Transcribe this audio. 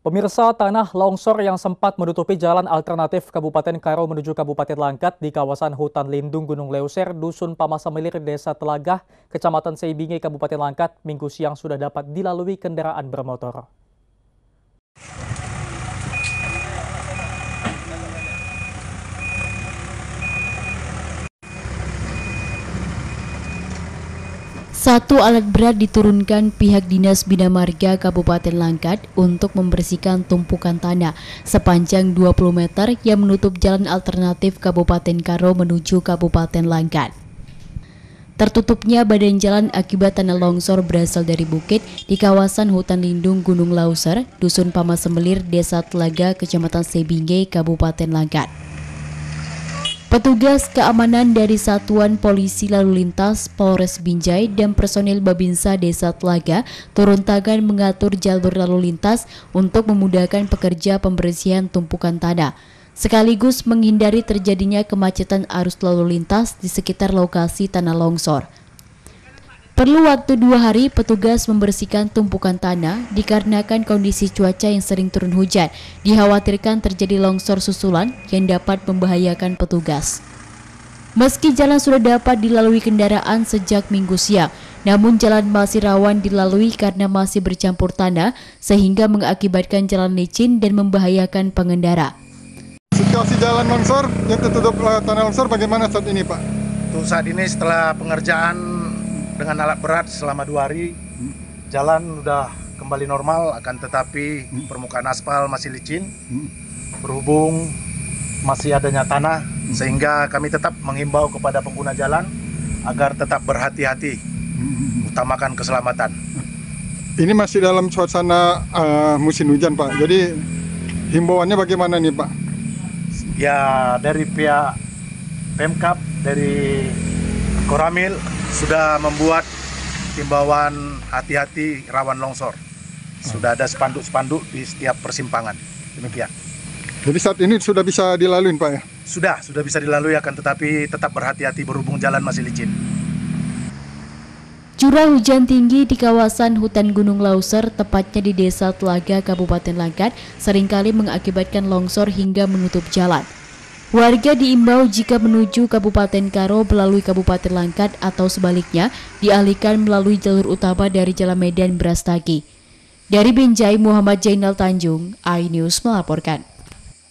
Pemirsa, tanah longsor yang sempat menutupi jalan alternatif Kabupaten Karo menuju Kabupaten Langkat di kawasan hutan lindung Gunung Leuser, Dusun Pamasamilir, Desa Telagah, Kecamatan Seibingi, Kabupaten Langkat, minggu siang sudah dapat dilalui kendaraan bermotor. Satu alat berat diturunkan pihak Dinas Bina Marga Kabupaten Langkat untuk membersihkan tumpukan tanah sepanjang 20 meter yang menutup jalan alternatif Kabupaten Karo menuju Kabupaten Langkat. Tertutupnya badan jalan akibat tanah longsor berasal dari bukit di kawasan hutan lindung Gunung Lauser, Dusun Pamasemelir, Desa Telaga, Kecamatan Sebinge, Kabupaten Langkat. Petugas keamanan dari Satuan Polisi Lalu Lintas Polres Binjai dan personil Babinsa Desa Telaga turun tangan mengatur jalur lalu lintas untuk memudahkan pekerja pembersihan tumpukan tanah sekaligus menghindari terjadinya kemacetan arus lalu lintas di sekitar lokasi tanah longsor. Perlu waktu dua hari petugas membersihkan tumpukan tanah dikarenakan kondisi cuaca yang sering turun hujan. Dikhawatirkan terjadi longsor susulan yang dapat membahayakan petugas. Meski jalan sudah dapat dilalui kendaraan sejak minggu siang, namun jalan masih rawan dilalui karena masih bercampur tanah sehingga mengakibatkan jalan licin dan membahayakan pengendara. Situasi jalan longsor yang tertutup eh, tanah longsor bagaimana saat ini Pak? Untuk saat ini setelah pengerjaan dengan alat berat selama dua hari. Jalan sudah kembali normal, akan tetapi hmm. permukaan aspal masih licin. Hmm. Berhubung masih adanya tanah, hmm. sehingga kami tetap menghimbau kepada pengguna jalan agar tetap berhati-hati, utamakan keselamatan. Ini masih dalam suasana uh, musim hujan, Pak. Jadi himbauannya bagaimana nih, Pak? Ya dari pihak Pemkap, dari Koramil, sudah membuat himbauan hati-hati rawan longsor. Sudah ada spanduk-spanduk di setiap persimpangan. Demikian. Jadi saat ini sudah bisa dilalui, Pak ya? Sudah, sudah bisa dilalui akan tetapi tetap berhati-hati berhubung jalan masih licin. Curah hujan tinggi di kawasan hutan Gunung Lauser, tepatnya di Desa Telaga, Kabupaten Langkat, seringkali mengakibatkan longsor hingga menutup jalan. Warga diimbau jika menuju Kabupaten Karo melalui Kabupaten Langkat atau sebaliknya dialihkan melalui jalur utama dari Jalan Medan Brastagi. Dari Binjai Muhammad Jainal Tanjung, iNews melaporkan.